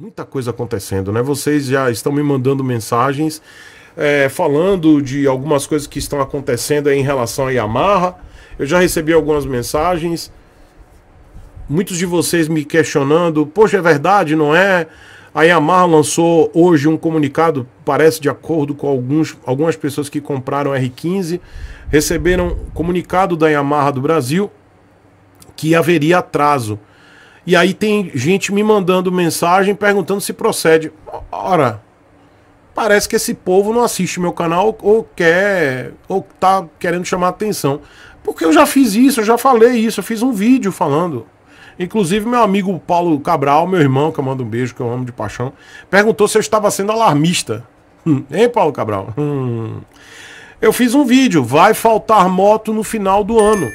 Muita coisa acontecendo, né? Vocês já estão me mandando mensagens é, falando de algumas coisas que estão acontecendo em relação à Yamaha. Eu já recebi algumas mensagens. Muitos de vocês me questionando: poxa, é verdade, não é? A Yamaha lançou hoje um comunicado, parece de acordo com alguns, algumas pessoas que compraram R15, receberam comunicado da Yamaha do Brasil que haveria atraso e aí tem gente me mandando mensagem perguntando se procede. Ora, parece que esse povo não assiste meu canal ou quer ou tá querendo chamar atenção. Porque eu já fiz isso, eu já falei isso, eu fiz um vídeo falando. Inclusive, meu amigo Paulo Cabral, meu irmão, que eu mando um beijo, que eu amo de paixão, perguntou se eu estava sendo alarmista. Hum, hein, Paulo Cabral? Hum. Eu fiz um vídeo, vai faltar moto no final do ano.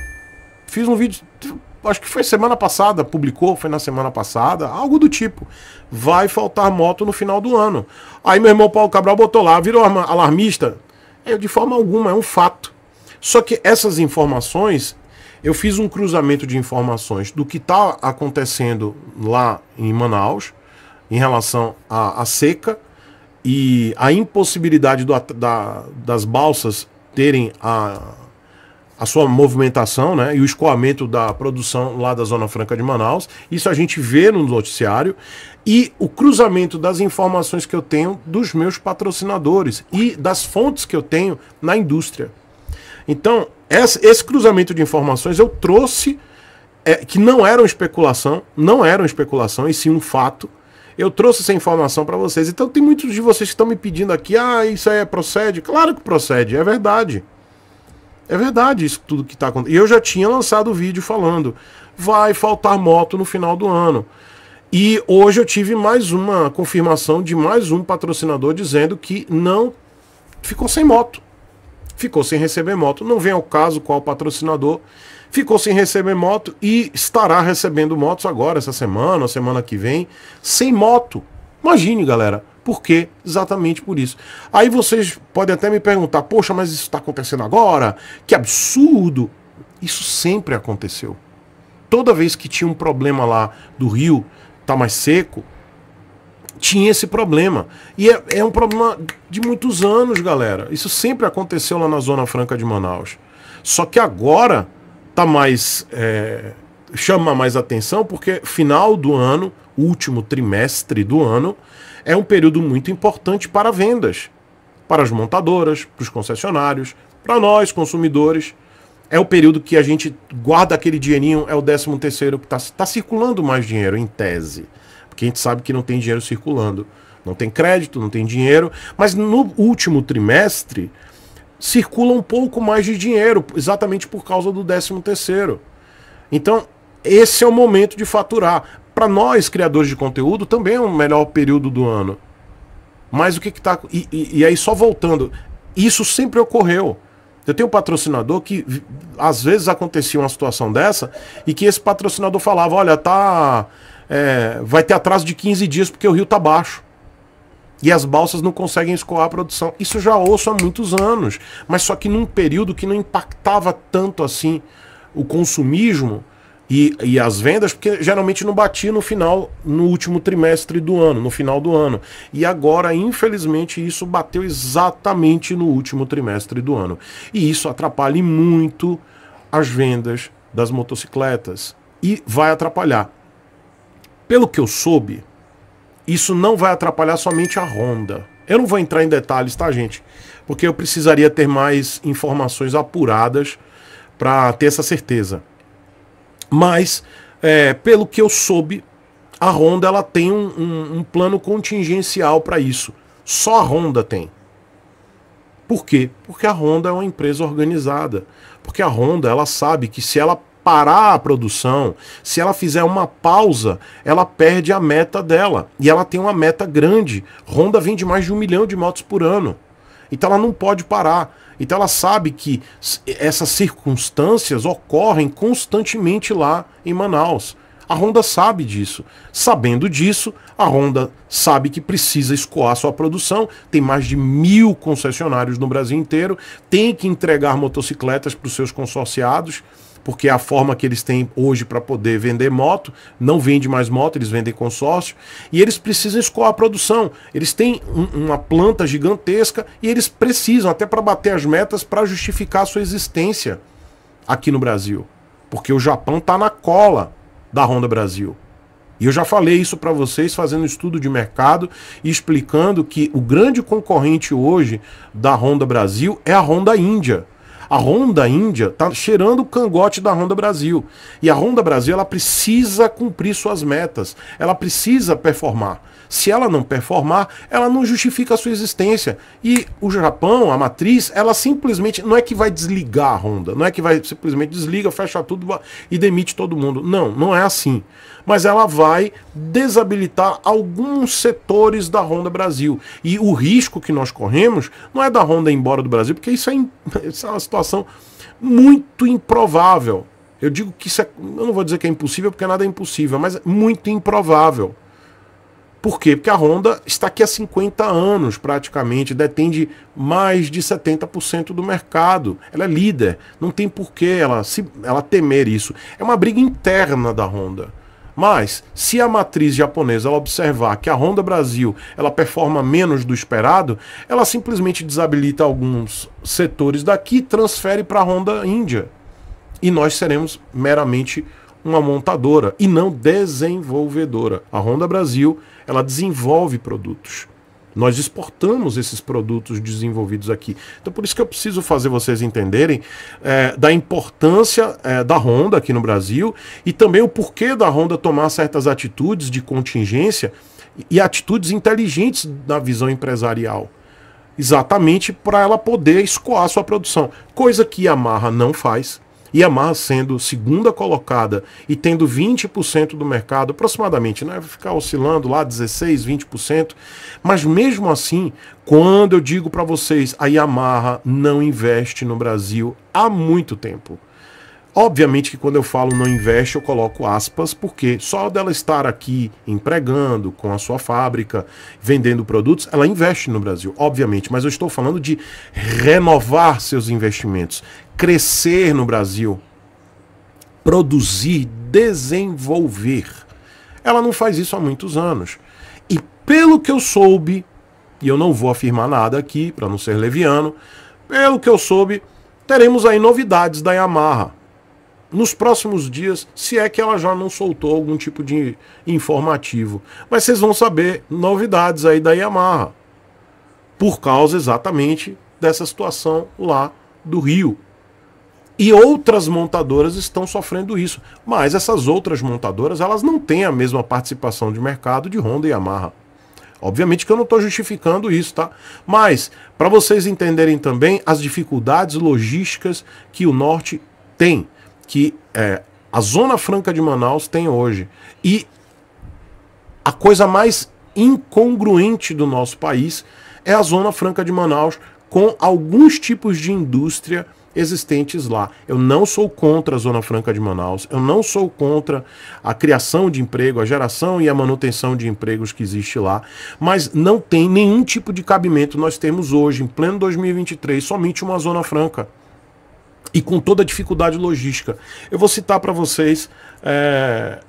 Fiz um vídeo acho que foi semana passada, publicou, foi na semana passada, algo do tipo. Vai faltar moto no final do ano. Aí meu irmão Paulo Cabral botou lá, virou alarmista. Eu, é, de forma alguma, é um fato. Só que essas informações, eu fiz um cruzamento de informações do que está acontecendo lá em Manaus, em relação à, à seca e a impossibilidade do, da, das balsas terem a, a sua movimentação né, e o escoamento da produção lá da Zona Franca de Manaus. Isso a gente vê no noticiário. E o cruzamento das informações que eu tenho dos meus patrocinadores e das fontes que eu tenho na indústria. Então, esse cruzamento de informações eu trouxe, é, que não era uma especulação, não era uma especulação, e sim um fato. Eu trouxe essa informação para vocês. Então, tem muitos de vocês que estão me pedindo aqui: ah, isso aí é, procede? Claro que procede, é verdade. É verdade isso tudo que está acontecendo. E eu já tinha lançado o vídeo falando: vai faltar moto no final do ano. E hoje eu tive mais uma confirmação de mais um patrocinador dizendo que não ficou sem moto. Ficou sem receber moto. Não vem ao caso qual patrocinador. Ficou sem receber moto e estará recebendo motos agora, essa semana, semana que vem, sem moto. Imagine, galera. Por quê? Exatamente por isso. Aí vocês podem até me perguntar: poxa, mas isso está acontecendo agora? Que absurdo! Isso sempre aconteceu. Toda vez que tinha um problema lá do rio, tá mais seco, tinha esse problema. E é, é um problema de muitos anos, galera. Isso sempre aconteceu lá na Zona Franca de Manaus. Só que agora tá mais. É, chama mais atenção porque final do ano último trimestre do ano, é um período muito importante para vendas, para as montadoras, para os concessionários, para nós consumidores. É o período que a gente guarda aquele dinheirinho, é o 13 terceiro que está tá circulando mais dinheiro, em tese. Porque a gente sabe que não tem dinheiro circulando. Não tem crédito, não tem dinheiro. Mas no último trimestre, circula um pouco mais de dinheiro, exatamente por causa do 13 terceiro. Então, esse é o momento de faturar para nós, criadores de conteúdo, também é um melhor período do ano. Mas o que está e, e, e aí, só voltando, isso sempre ocorreu. Eu tenho um patrocinador que às vezes acontecia uma situação dessa e que esse patrocinador falava: olha, tá. É, vai ter atraso de 15 dias porque o rio tá baixo. E as balsas não conseguem escoar a produção. Isso já ouço há muitos anos, mas só que num período que não impactava tanto assim o consumismo, e, e as vendas, porque geralmente não batia no final, no último trimestre do ano, no final do ano. E agora, infelizmente, isso bateu exatamente no último trimestre do ano. E isso atrapalha muito as vendas das motocicletas. E vai atrapalhar. Pelo que eu soube, isso não vai atrapalhar somente a Honda. Eu não vou entrar em detalhes, tá, gente? Porque eu precisaria ter mais informações apuradas para ter essa certeza. Mas, é, pelo que eu soube, a Honda ela tem um, um, um plano contingencial para isso. Só a Honda tem. Por quê? Porque a Honda é uma empresa organizada. Porque a Honda ela sabe que se ela parar a produção, se ela fizer uma pausa, ela perde a meta dela. E ela tem uma meta grande. Honda vende mais de um milhão de motos por ano. Então ela não pode parar. Então ela sabe que essas circunstâncias ocorrem constantemente lá em Manaus. A Honda sabe disso. Sabendo disso, a Honda sabe que precisa escoar sua produção. Tem mais de mil concessionários no Brasil inteiro. Tem que entregar motocicletas para os seus consorciados porque a forma que eles têm hoje para poder vender moto, não vende mais moto, eles vendem consórcio, e eles precisam escoar a produção. Eles têm um, uma planta gigantesca e eles precisam, até para bater as metas, para justificar a sua existência aqui no Brasil. Porque o Japão está na cola da Honda Brasil. E eu já falei isso para vocês fazendo estudo de mercado e explicando que o grande concorrente hoje da Honda Brasil é a Honda Índia. A Honda Índia está cheirando o cangote da Honda Brasil. E a Honda Brasil ela precisa cumprir suas metas, ela precisa performar. Se ela não performar, ela não justifica a sua existência. E o Japão, a matriz, ela simplesmente não é que vai desligar a Honda, não é que vai simplesmente desliga, fecha tudo e demite todo mundo. Não, não é assim. Mas ela vai desabilitar alguns setores da Honda Brasil. E o risco que nós corremos não é da Honda ir embora do Brasil, porque isso é, isso é uma situação situação muito improvável. Eu digo que isso é, eu não vou dizer que é impossível porque nada é impossível, mas muito improvável. Por quê? Porque a Honda está aqui há 50 anos, praticamente, detende mais de 70% do mercado. Ela é líder, não tem porquê ela, se, ela temer isso. É uma briga interna da Honda. Mas, se a matriz japonesa observar que a Honda Brasil ela performa menos do esperado, ela simplesmente desabilita alguns setores daqui e transfere para a Honda Índia. E nós seremos meramente uma montadora e não desenvolvedora. A Honda Brasil ela desenvolve produtos. Nós exportamos esses produtos desenvolvidos aqui. Então, por isso que eu preciso fazer vocês entenderem é, da importância é, da Honda aqui no Brasil e também o porquê da Honda tomar certas atitudes de contingência e atitudes inteligentes na visão empresarial. Exatamente para ela poder escoar sua produção, coisa que a Yamaha não faz, e a Mar sendo segunda colocada e tendo 20% do mercado aproximadamente, né? Vai ficar oscilando lá 16, 20%, mas mesmo assim, quando eu digo para vocês, a Yamaha não investe no Brasil há muito tempo. Obviamente que quando eu falo não investe, eu coloco aspas, porque só dela estar aqui empregando com a sua fábrica, vendendo produtos, ela investe no Brasil, obviamente, mas eu estou falando de renovar seus investimentos, crescer no Brasil, produzir, desenvolver. Ela não faz isso há muitos anos. E pelo que eu soube, e eu não vou afirmar nada aqui para não ser leviano, pelo que eu soube, teremos aí novidades da Yamaha nos próximos dias, se é que ela já não soltou algum tipo de informativo. Mas vocês vão saber novidades aí da Yamaha, por causa exatamente dessa situação lá do Rio. E outras montadoras estão sofrendo isso, mas essas outras montadoras elas não têm a mesma participação de mercado de Honda e Yamaha. Obviamente que eu não estou justificando isso, tá? Mas para vocês entenderem também as dificuldades logísticas que o norte tem que é, a Zona Franca de Manaus tem hoje. E a coisa mais incongruente do nosso país é a Zona Franca de Manaus com alguns tipos de indústria existentes lá. Eu não sou contra a Zona Franca de Manaus, eu não sou contra a criação de emprego, a geração e a manutenção de empregos que existe lá, mas não tem nenhum tipo de cabimento nós temos hoje, em pleno 2023, somente uma Zona Franca e com toda a dificuldade logística. Eu vou citar para vocês é,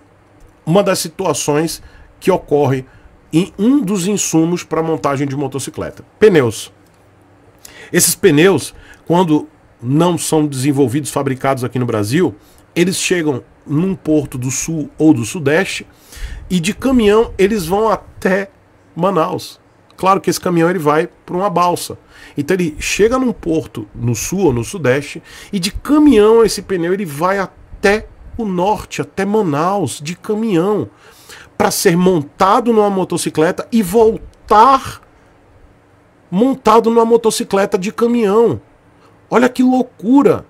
uma das situações que ocorre em um dos insumos para montagem de motocicleta: pneus. Esses pneus, quando não são desenvolvidos, fabricados aqui no Brasil, eles chegam num porto do sul ou do sudeste e de caminhão eles vão até Manaus. Claro que esse caminhão ele vai para uma balsa. Então ele chega num porto no sul ou no sudeste e de caminhão esse pneu ele vai até o norte, até Manaus, de caminhão, para ser montado numa motocicleta e voltar montado numa motocicleta de caminhão. Olha que loucura!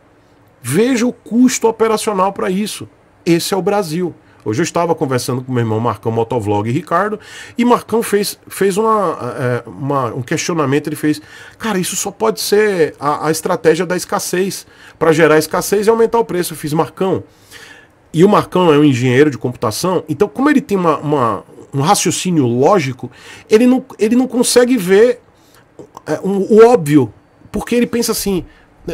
Veja o custo operacional para isso. Esse é o Brasil. Hoje eu estava conversando com meu irmão Marcão Motovlog e Ricardo, e Marcão fez, fez uma, é, uma, um questionamento, ele fez, cara, isso só pode ser a, a estratégia da escassez, para gerar escassez e aumentar o preço. Eu fiz, Marcão, e o Marcão é um engenheiro de computação, então como ele tem uma, uma um raciocínio lógico, ele não, ele não consegue ver é, o óbvio, porque ele pensa assim,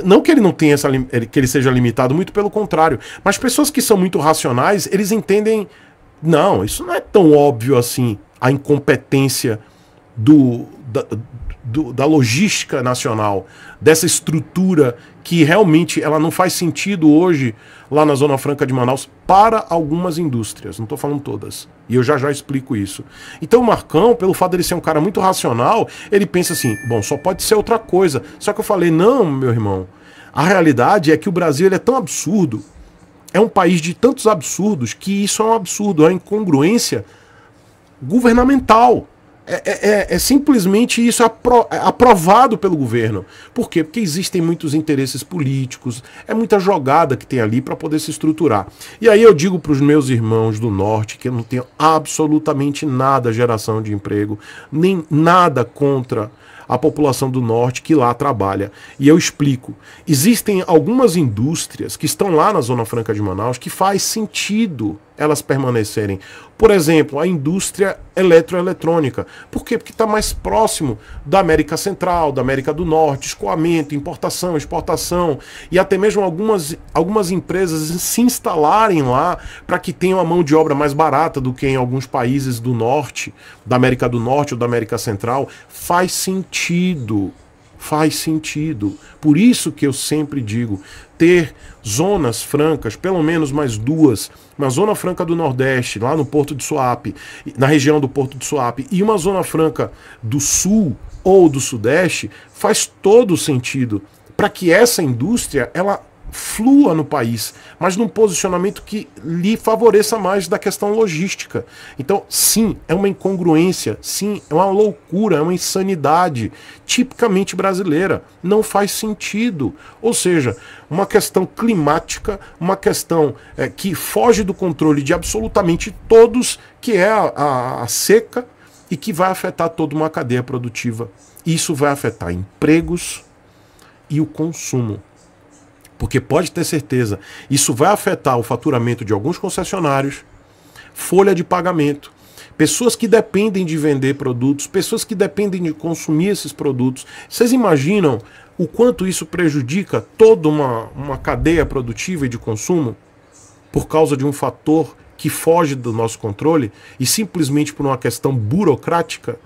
não que ele não tenha essa que ele seja limitado, muito pelo contrário. Mas pessoas que são muito racionais, eles entendem. Não, isso não é tão óbvio assim, a incompetência do, da, do, da logística nacional, dessa estrutura que realmente ela não faz sentido hoje lá na Zona Franca de Manaus para algumas indústrias, não estou falando todas. E eu já já explico isso. Então o Marcão, pelo fato dele ser um cara muito racional, ele pensa assim, bom, só pode ser outra coisa. Só que eu falei, não, meu irmão, a realidade é que o Brasil ele é tão absurdo, é um país de tantos absurdos, que isso é um absurdo, é uma incongruência governamental. É, é, é, é simplesmente isso apro é aprovado pelo governo. Por quê? Porque existem muitos interesses políticos, é muita jogada que tem ali para poder se estruturar. E aí eu digo para os meus irmãos do norte que eu não tenho absolutamente nada geração de emprego, nem nada contra a população do norte que lá trabalha. E eu explico. Existem algumas indústrias que estão lá na Zona Franca de Manaus que faz sentido elas permanecerem. Por exemplo, a indústria eletroeletrônica. Por quê? Porque está mais próximo da América Central, da América do Norte, escoamento, importação, exportação, e até mesmo algumas, algumas empresas se instalarem lá para que tenham a mão de obra mais barata do que em alguns países do norte, da América do Norte ou da América Central. Faz sentido faz sentido. Por isso que eu sempre digo, ter zonas francas, pelo menos mais duas, uma zona franca do Nordeste, lá no Porto de Suape, na região do Porto de Suape, e uma zona franca do Sul ou do Sudeste, faz todo sentido para que essa indústria ela flua no país, mas num posicionamento que lhe favoreça mais da questão logística. Então, sim, é uma incongruência, sim, é uma loucura, é uma insanidade tipicamente brasileira. Não faz sentido. Ou seja, uma questão climática, uma questão é, que foge do controle de absolutamente todos, que é a, a, a seca e que vai afetar toda uma cadeia produtiva. Isso vai afetar empregos e o consumo porque pode ter certeza, isso vai afetar o faturamento de alguns concessionários, folha de pagamento, pessoas que dependem de vender produtos, pessoas que dependem de consumir esses produtos. Vocês imaginam o quanto isso prejudica toda uma, uma cadeia produtiva e de consumo por causa de um fator que foge do nosso controle e simplesmente por uma questão burocrática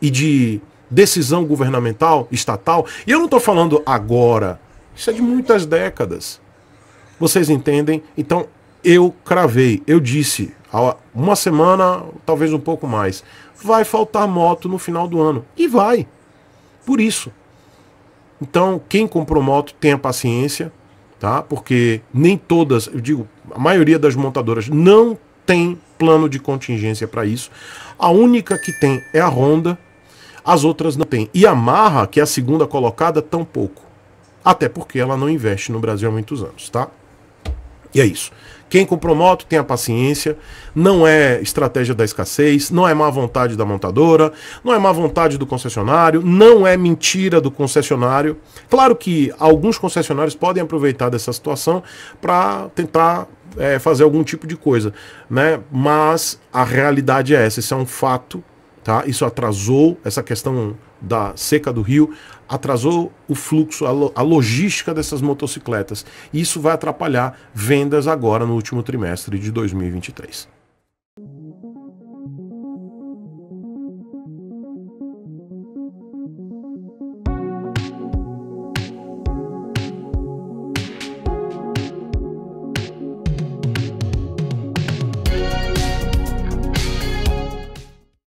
e de decisão governamental, estatal. E eu não estou falando agora isso é de muitas décadas. Vocês entendem? Então, eu cravei, eu disse, há uma semana, talvez um pouco mais, vai faltar moto no final do ano. E vai. Por isso. Então, quem comprou moto, tenha paciência, tá? Porque nem todas, eu digo, a maioria das montadoras não tem plano de contingência para isso. A única que tem é a Honda, as outras não tem. E a Marra, que é a segunda colocada, tampouco até porque ela não investe no Brasil há muitos anos, tá? E é isso. Quem comprou moto, tenha paciência. Não é estratégia da escassez, não é má vontade da montadora, não é má vontade do concessionário, não é mentira do concessionário. Claro que alguns concessionários podem aproveitar dessa situação para tentar é, fazer algum tipo de coisa, né? Mas a realidade é essa, isso é um fato, tá? Isso atrasou essa questão da seca do rio atrasou o fluxo, a, lo, a logística dessas motocicletas. Isso vai atrapalhar vendas agora no último trimestre de 2023.